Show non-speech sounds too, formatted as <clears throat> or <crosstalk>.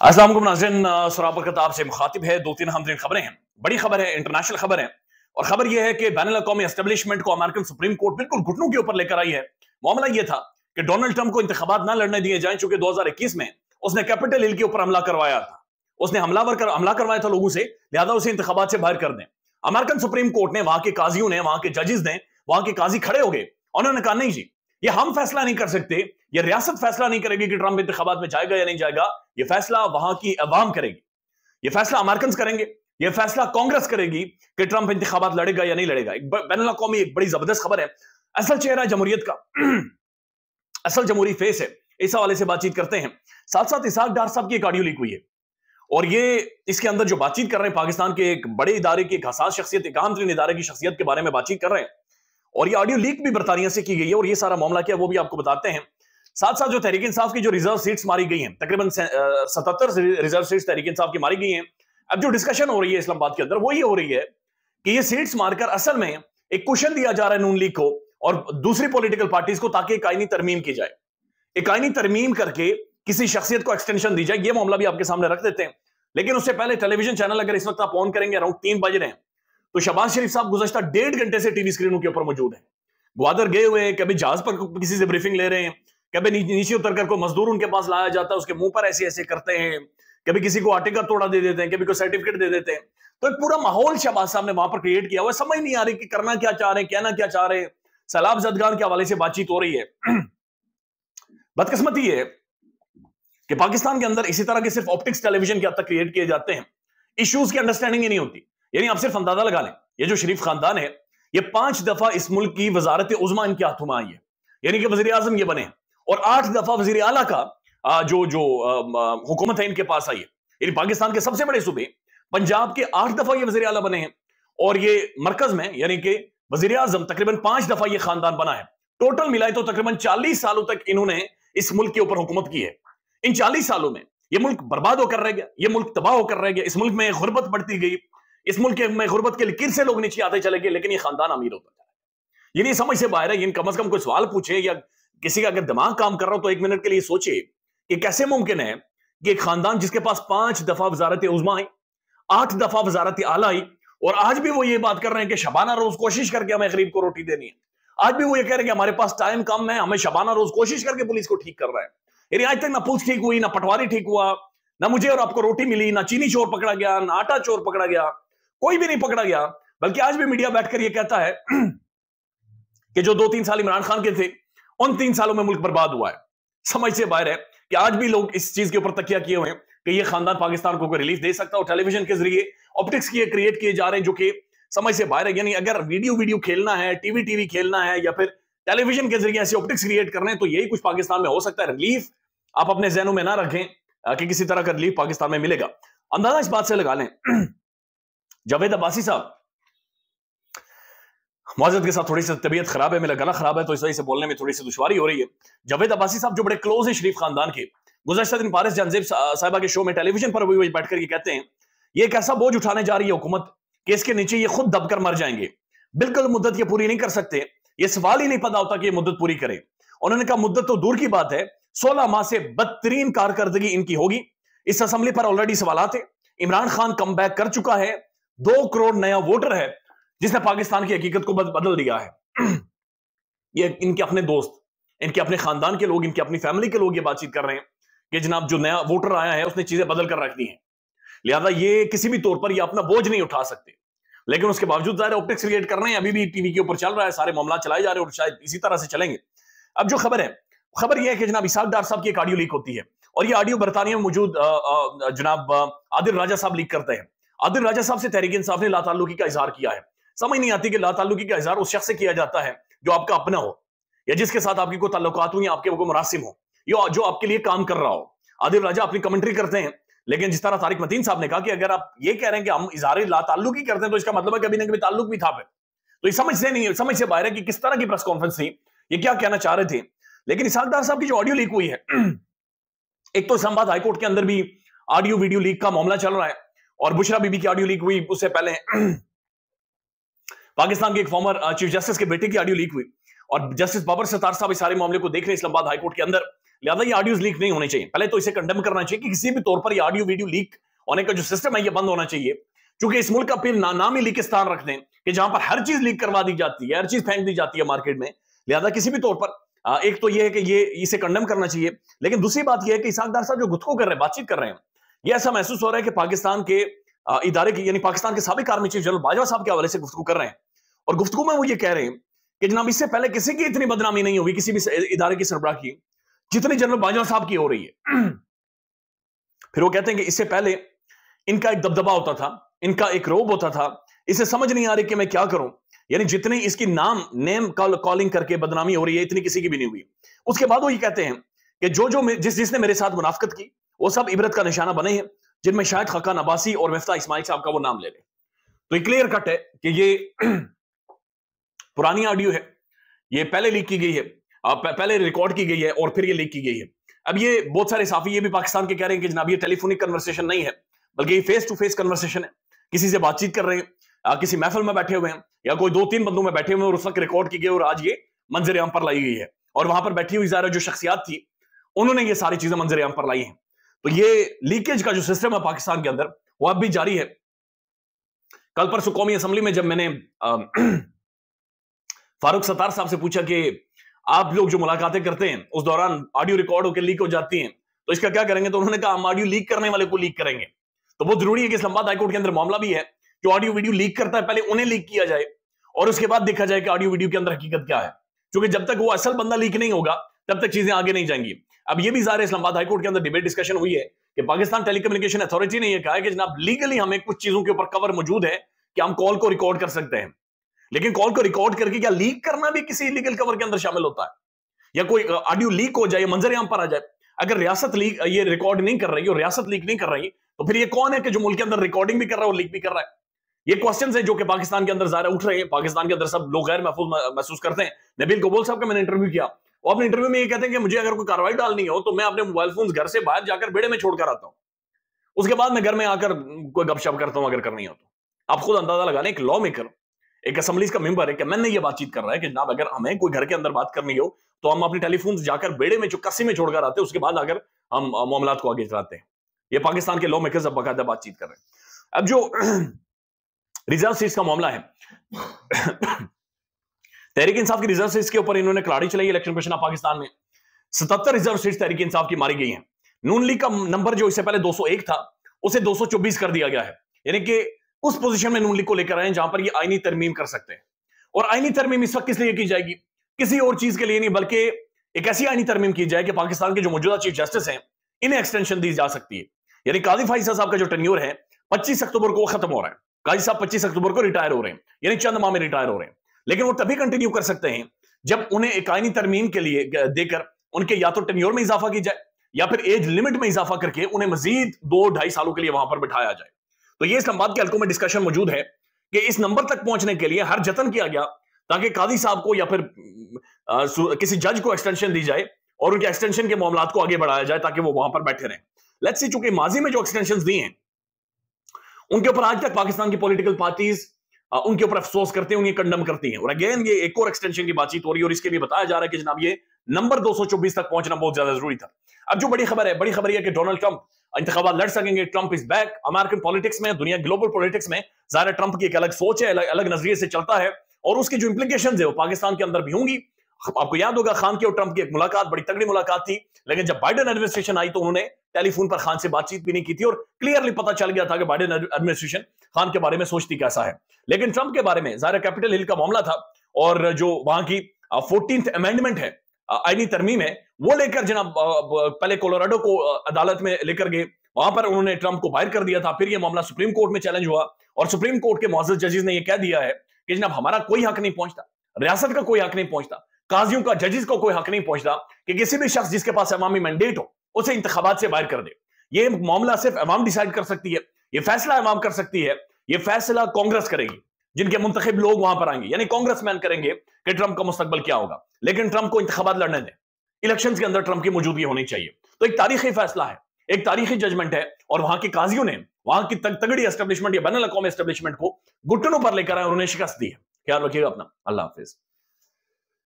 असलम नाजन सराबर कताब से मुखातिब है दो तीन हम तीन खबरें हैं बड़ी खबर है इंटरनेशनल खबर है और खबर यह है कि बैन अवी एस्टेब्लिशमेंट को अमेरिकन सुप्रीम कोर्ट बिल्कुल घुटनों के ऊपर लेकर आई है मामला यह था कि डोनाल्ड ट्रंप को इंतबात ना लड़ने दिए जाए चूंकि दो हजार इक्कीस में उसने कैपिटल हिल के ऊपर हमला करवाया था उसने हमलावर कर हमला करवाया था लोगों से लिहाजा उसे इंतबात से बाहर कर दें अमेरिकन सुप्रीम कोर्ट ने वहां के काजियों ने वहां के जजेस ने वहां के काजी खड़े हो गए उन्होंने कहा नहीं जी ये हम फैसला नहीं कर सकते ये रियासत फैसला नहीं करेगी कि ट्रंप इंतबात में जाएगा या नहीं जाएगा ये फैसला वहां की अवाम करेगी ये फैसला अमेरिकन करेंगे ये फैसला कांग्रेस करेगी कि ट्रंप इंतबात लड़ेगा या नहीं लड़ेगा एक बैन अवी एक बड़ी जबरदस्त खबर है असल चेहरा जमहूरियत का <clears throat> असल जमहूरी फेस है इस हवाले से बातचीत करते हैं साथ साथ इसाक डार साहब की एक ऑडियो लीक हुई है और ये इसके अंदर जो बातचीत कर रहे हैं पाकिस्तान के एक बड़े इदारे की एक हसास शख्सियत एक आम तरीन इदारे की शख्सियत के बारे में बातचीत कर रहे हैं और ये ऑडियो लीक भी बरतानिया से की गई है और ये सारा मामला क्या वो भी आपको बताते हैं साथ साथ जो तहरीक इंसाफ की जो रिजर्व सीट्स मारी गई हैं तकरीबन सतहत्तर रिजर्व सीट्स तहरीक इंसाफ की मारी गई हैं अब जो डिस्कशन हो रही है इस्लामाबाद के अंदर वो ये हो रही है कि ये सीट्स मारकर असल में एक क्वेश्चन दिया जा रहा है नून लीग को और दूसरी पोलिटिकल पार्टीज को ताकि कायनी तरमीम की जाए एक कायनी तरमीम करके किसी शख्सियत को एक्सटेंशन दी जाए ये मामला भी आपके सामने रख देते हैं लेकिन उससे पहले टेलीविजन चैनल अगर इस वक्त आप ऑन करेंगे अराउंड तीन बज रहे हैं तो शबाज शरीफ साहब गुजशत डेढ़ घंटे से टीवी स्क्रीनों के ऊपर मौजूद है ग्वादर गए हुए हैं कभी जहाज पर किसी से ब्रीफिंग ले रहे हैं कभी नीचे उतर कर कोई मजदूर उनके पास लाया जाता है उसके मुंह पर ऐसे ऐसे करते हैं कभी किसी को आटे का तोड़ा दे देते हैं कभी को सर्टिफिकेट दे देते हैं तो एक पूरा माहौल शहबाज साहब ने वहां पर क्रिएट किया हुआ समझ नहीं आ रही कि करना क्या चाह रहे हैं कहना क्या चाह रहे हैं सलाब जदगान के हवाले से बातचीत हो रही है <clears throat> बदकिस्मती है कि पाकिस्तान के अंदर इसी तरह के सिर्फ ऑप्टिक्स टेलीविजन के हद तक क्रिएट किए जाते हैं इश्यूज की अंडरस्टैंडिंग ही नहीं होती यानी आप सिर्फ अंदाजा लगा लें ये जो शरीफ खानदान है ये पांच दफा इस मुल्क की वजारत उजमा इनके हाथों में आई है यानी कि वजी आजम ये बने और आठ दफा वजी अला का जो जो हुकूमत है इनके पास आई है यानी पाकिस्तान के सबसे बड़े सूबे पंजाब के आठ दफा ये वजी अला बने हैं और ये मरकज में यानी कि वजीर अजम तकरीबन पांच दफा ये खानदान बना है टोटल मिलाए तो तकरीबन चालीस सालों तक इन्होंने इस मुल्क के ऊपर हुकूमत की है इन चालीस सालों में ये मुल्क बर्बाद होकर रह गया ये मुल्क तबाह होकर रह गया इस मुल्क में गुर्बत बढ़ती गई इस मुल्क में गुर्बत के लिए किन से लोग नीचे आते चले गए लेकिन ये खानदान अमीर होता है ये नहीं समझ से बाहर है इन कम अज कम कोई सवाल पूछे या किसी का अगर दिमाग काम कर रहा हो तो एक मिनट के लिए सोचे कि कैसे मुमकिन है कि एक खानदान जिसके पास पांच दफा वजारत उजमा आई आठ दफा वजारत आला आई और आज भी वो ये बात कर रहे हैं कि शबाना रोज कोशिश करके हमें गरीब को रोटी देनी है आज भी वो ये कह रहे हैं कि हमारे पास टाइम कम है हमें शबाना रोज कोशिश करके पुलिस को ठीक कर रहा है यानी आज तक ना पुलिस ठीक हुई ना पटवारी ठीक हुआ ना मुझे और आपको रोटी मिली ना चीनी चोर पकड़ा गया ना आटा चोर पकड़ा गया कोई भी नहीं पकड़ा गया बल्कि आज भी मीडिया बैठकर यह कहता है कि जो दो तीन साल इमरान खान के थे उन तीन सालों में मुल्क बर्बाद हुआ है समझ से बाहर है कि आज भी लोग इस चीज के ऊपर तकिया किए हुए हैं कि यह खानदान पाकिस्तान को रिलीफ दे सकता और टेलीविजन के जरिए ऑप्टिक्स किए क्रिएट किए जा रहे हैं जो कि समझ से बाहर है यानी अगर वीडियो वीडियो खेलना है टीवी टीवी खेलना है या फिर टेलीविजन के जरिए ऐसे ऑप्टिक्स क्रिएट कर करने तो यही कुछ पाकिस्तान में हो सकता है रिलीफ आप अपने जहनों में ना रखें कि किसी तरह का रिलीफ पाकिस्तान में मिलेगा अंदाजा इस बात से लगा लें जावेद अब्बासी साहब माजरत के साथ थोड़ी सी तबीयत खराब है मेरा गला खराब है तो इस वजह से बोलने में थोड़ी सी दुशारी हो रही है जावेद अब्बासी साहब जो बड़े क्लोज है शरीफ खानदान के गुजशत दिन पारिस जानजेब साहबा के शो में टेलीविजन पर भी बैठ करके कहते हैं ये एक ऐसा बोझ उठाने जा रही है हुकूमत कि इसके नीचे ये खुद दबकर मर जाएंगे बिल्कुल मुद्दत ये पूरी नहीं कर सकते ये सवाल ही नहीं पता होता कि ये मुद्दत पूरी करें उन्होंने कहा मुद्दत तो दूर की बात है सोलह माह से बदतरीन कारकर्दगी इनकी होगी इस असम्बली पर ऑलरेडी सवाल आते इमरान खान कम कर चुका है दो करोड़ नया वोटर है जिसने पाकिस्तान की हकीकत को बदल दिया है <clears throat> ये इनके अपने दोस्त इनके अपने खानदान के लोग इनके अपनी फैमिली के लोग ये बातचीत कर रहे हैं कि जनाब जो नया वोटर आया है उसने चीजें बदल कर रख दी हैं लिहाजा ये किसी भी तौर पर ये अपना बोझ नहीं उठा सकते लेकिन उसके बावजूद जाहिर ऑप्टिक्स क्रिएट कर रहे हैं अभी भी टीवी के ऊपर चल रहा है सारे मामला चलाए जा रहे हैं और शायद इसी तरह से चलेंगे अब जो खबर है खबर यह है कि जनाब इसाक डार साहब की एक ऑडियो लीक होती है और ये ऑडियो बरतानिया में मौजूद जनाब आदिल राजा साहब लीक करते हैं आदिल राजा साहब से तहरीक इंसाफ ने लाताल्लुकी का इजहार किया है समझ नहीं आती कि लाताल्लुकी का इजहार उस शख्स से किया जाता है जो आपका अपना हो या जिसके साथ आपके कोई ताल्लुकात हो या आपके वो मुरासिम हो या जो आपके लिए काम कर रहा हो आदिल राजा अपनी कमेंट्री करते हैं लेकिन जिस तरह तारिक मतीन साहब ने कहा कि अगर आप ये कह रहे हैं कि हम इजहार लाताल्लुक ही करते हैं तो इसका मतलब है कभी ना कभी ताल्लुक भी था तो ये समझ से नहीं समझ से बाहर है कि किस तरह की प्रेस कॉन्फ्रेंस थी ये क्या कहना चाह रहे थे लेकिन इसाकदार साहब की जो ऑडियो लीक हुई है <clears throat> एक तो इस्लामाबाद हाईकोर्ट के अंदर भी ऑडियो वीडियो लीक का मामला चल रहा है और बुशरा बीबी की ऑडियो लीक हुई उससे पहले <clears throat> पाकिस्तान के एक फॉर्मर चीफ जस्टिस के बेटे की ऑडियो लीक हुई और जस्टिस बाबर सतार साहब इस सारे मामले को देख रहे हैं इस्लामाबाद हाईकोर्ट के अंदर लिहाजा ये ऑडियो लीक नहीं होने चाहिए पहले तो इसे कंडेम करना चाहिए कि किसी भी तौर पर यह ऑडियो वीडियो लीक होने का जो सिस्टम है यह बंद होना चाहिए क्योंकि इस मुल्क का फिर ना नाम ही लीकिस्तान रख दें कि जहां पर हर चीज लीक करवा दी जाती है हर चीज फेंक दी जाती है मार्केट में लिहाजा किसी भी तौर पर एक तो यह है कि ये इसे कंडेम करना चाहिए लेकिन दूसरी बात यह है कि इसाकदार साहब जो गुथको कर रहे हैं बातचीत कर रहे हैं यह ऐसा महसूस हो रहा है कि पाकिस्तान के इदारे की यानी पाकिस्तान के सबक आर्मी चीफ जनरल बाजवा साहब के हवाले से गुफ्तु कर रहे हैं और गुफ्तु में वो ये कह रहे हैं कि जनाब इससे पहले किसी की इतनी बदनामी नहीं होगी किसी भी इदारे की सरबराह की जितनी जनरल बाजवा साहब की हो रही है <clears throat> फिर वो कहते हैं कि इससे पहले इनका एक दबदबा होता था इनका एक रोब होता था इसे समझ नहीं आ रही कि मैं क्या करूं यानी जितनी इसकी नाम नेम कॉल कॉलिंग करके बदनामी हो रही है इतनी किसी की भी नहीं हुई उसके बाद वो ये कहते हैं कि जो जो जिस जिसने मेरे साथ मुनाफ्त की वो सब इबरत का निशाना बने हैं जिनमें शायद खकान अबासी और मिफ्ता इस्माइल साहब का वो नाम ले लें तो क्लियर कट है कि ये <clears throat> पुरानी ऑडियो है ये पहले लीक की गई है पहले रिकॉर्ड की गई है और फिर ये लीक की गई है अब ये बहुत सारे साफी ये भी पाकिस्तान के कह रहे हैं कि जनाब ये टेलीफोनिक कन्वर्सेशन नहीं है बल्कि ये फेस टू फेस कन्वर्सेशन है किसी से बातचीत कर रहे हैं किसी महफल में बैठे हुए हैं या कोई दो तीन बंदों में बैठे हुए हैं और उस वक्त रिकॉर्ड की गई और आज ये मंजर आम पर लाई गई है और वहां पर बैठी हुई जरा जो शख्सियात थी उन्होंने ये सारी चीजें मंजर आम पर लाई हैं तो ये लीकेज का जो सिस्टम है पाकिस्तान के अंदर वो अब भी जारी है कल परसों कौमी असेंबली में जब मैंने <clears throat> फारूक सतार साहब से पूछा कि आप लोग जो मुलाकातें करते हैं उस दौरान ऑडियो रिकॉर्ड होकर लीक हो जाती हैं तो इसका क्या करेंगे तो उन्होंने कहा हम ऑडियो लीक करने वाले को लीक करेंगे तो बहुत जरूरी है कि संवाद हाईकोर्ट के अंदर मामला भी है जो ऑडियो वीडियो लीक करता है पहले उन्हें लीक किया जाए और उसके बाद देखा जाए कि ऑडियो वीडियो के अंदर हकीकत क्या है क्योंकि जब तक वो असल बंदा लीक नहीं होगा तब तक चीजें आगे नहीं जाएंगी अब ये भी ज़ाहिर इस्लाबाद हाईकोर्ट के अंदर डिबेट डिस्कशन हुई है कि पाकिस्तान टेलीकम्युनिकेशन अथॉरिटी ने यह कहा है कि जनाब लीगली हमें कुछ चीज़ों के ऊपर कवर मौजूद है कि हम कॉल को रिकॉर्ड कर सकते हैं लेकिन कॉल को रिकॉर्ड करके क्या लीक करना भी किसी लीगल कवर के अंदर शामिल होता है या कोई ऑडियो uh, लीक हो जाए मंजर यहां पर आ जाए अगर रियासत लीक uh, ये रिकॉर्ड नहीं कर रही और रियासत लीक नहीं कर रही तो फिर ये कौन है कि जो मुल्क के अंदर रिकॉर्डिंग भी कर रहा है और लीक भी कर रहा है ये क्वेश्चन है जो कि पाकिस्तान के अंदर ज्यादा उठ रहे हैं पाकिस्तान के अंदर सब लोग गैर महफूज महसूस करते हैं नबील कबूल साहब का मैंने इंटरव्यू किया वो अपने इंटरव्यू में ये कहते हैं कि मुझे अगर कोई कार्रवाई डालनी हो तो मैं अपने मोबाइल फोन घर से बाहर जाकर बेड़े में छोड़कर आता हूँ उसके बाद मैं घर में आकर कोई गपशप करता हूं अगर करनी हो तो आप खुद अंदाजा लगा लें एक लॉ मेकर एक असेंबली का मेंबर है कि मैंने ये बातचीत कर रहा है कि जनाब अगर हमें कोई घर के अंदर बात करनी हो तो हम अपने टेलीफोन जाकर बेड़े में चौकसी में छोड़कर आते हैं उसके बाद आकर हम मामला को आगे चलाते हैं ये पाकिस्तान के लॉ मेकर्स अब बाकायदा बातचीत कर रहे हैं अब जो <clears throat> रिजर्व सीट का मामला है तहरीक इंसाफ की रिजर्व सीट के ऊपर इन्होंने कलाड़ी चलाई इलेक्शन कमीशन ऑफ पाकिस्तान में सतहत्तर रिजर्व सीट तहरीक इंसाफ की मारी गई है नून लीग का नंबर जो इससे पहले दो था उसे दो कर दिया गया है यानी कि उस पोजिशन में नून लीग को लेकर आए जहां पर ये आईनी तरमीम कर सकते हैं और आईनी तरमीम इस वक्त किस लिए की जाएगी किसी और चीज के लिए नहीं बल्कि एक ऐसी आईनी तरमीम की जाए कि पाकिस्तान के जो मौजूदा चीफ जस्टिस हैं इन्हें एक्सटेंशन दी जा सकती है यानी काजी फाइज साहब का जो टन्योर है पच्चीस अक्टूबर को खत्म हो रहा है काजी साहब पच्चीस अक्टूबर को रिटायर हो रहे हैं यानी चंद माह में रिटायर हो रहे हैं लेकिन वो तभी कंटिन्यू कर सकते हैं जब उन्हें इकानी तरमीम के लिए देकर उनके या तो टेन्योर में इजाफा की जाए या फिर एज लिमिट में इजाफा करके उन्हें मजीद दो ढाई सालों के लिए वहां पर बिठाया जाए तो ये इस्लाबाद के हल्कों में डिस्कशन मौजूद है कि इस नंबर तक पहुंचने के लिए हर जतन किया गया ताकि कादी साहब को या फिर आ, किसी जज को एक्सटेंशन दी जाए और उनके एक्सटेंशन के मामला को आगे बढ़ाया जाए ताकि वो वहां पर बैठे रहें लेट्स सी चूंकि माजी में जो एक्सटेंशन दी हैं उनके ऊपर आज तक पाकिस्तान की पॉलिटिकल पार्टीज उनके ऊपर अफसोस करते हैं उन्हें कंडम करती हैं और अगेन ये एक और एक्सटेंशन की बातचीत हो रही है और इसके लिए बताया जा रहा है कि जनाब ये नंबर 224 तक पहुंचना बहुत ज्यादा जरूरी था अब जो बड़ी खबर है बड़ी खबर यह कि डोनाल्ड ट्रंप इंतबाब लड़ सकेंगे Trump is back American politics में दुनिया ग्लोबल पॉलिटिक्स में ज्यादा ट्रंप की एक अलग सोच है अलग, अलग नजरिए से चलता है और उसकी जो इंप्लीकेशन है वो पाकिस्तान के अंदर भी होंगी आपको याद होगा खान की और ट्रंप की एक मुलाकात बड़ी तगड़ी मुलाकात थी लेकिन जब बाइडन एडमिनिस्ट्रेशन आई तो उन्होंने टेलीफोन पर खान से बातचीत भी नहीं की थी और क्लियरली पता चल गया था कि बाइडन एडमिनिस्ट्रेशन खान के बारे में सोचती कैसा है लेकिन ट्रंप के बारे में जाहिर कैपिटल हिल का मामला था और जो वहां की फोर्टीन अमेंडमेंट है आईनी तरमीम है वो लेकर जनाब पहले कोलोराडो को अदालत में लेकर गए वहां पर उन्होंने ट्रंप को बाहर कर दिया था फिर यह मामला सुप्रीम कोर्ट में चैलेंज हुआ और सुप्रीम कोर्ट के मोजिद जजेज ने यह कह दिया है कि जनाब हमारा कोई हक नहीं पहुंचता रियासत का कोई हक नहीं पहुंचता काजियों का जजेस का कोई हक नहीं पहुंचता कि किसी भी शख्स जिसके पास अवामी मैंडेट हो उसे इंतबात से बाहर कर दे ये मामला सिर्फ अवाम डिसाइड कर सकती है ये फैसला अवाम कर सकती है ये फैसला कांग्रेस करेगी जिनके मुंतब लोग वहां पर आएंगे यानी कांग्रेस मैन करेंगे कि ट्रंप का मुस्तबल क्या होगा लेकिन ट्रंप को इंतबात लड़ने दें इलेक्शन के अंदर ट्रंप की मौजूदगी होनी चाहिए तो एक तारीखी फैसला है एक तारीखी जजमेंट है और वहां के काजियों ने वहां की तग, तगड़ी एस्टेब्लिशमेंट या बैन अवी एस्टेब्लिशमेंट को गुटनों पर लेकर आए उन्होंने शिकस्त दी है ख्याल रखिएगा अपना अल्लाह हाफिज़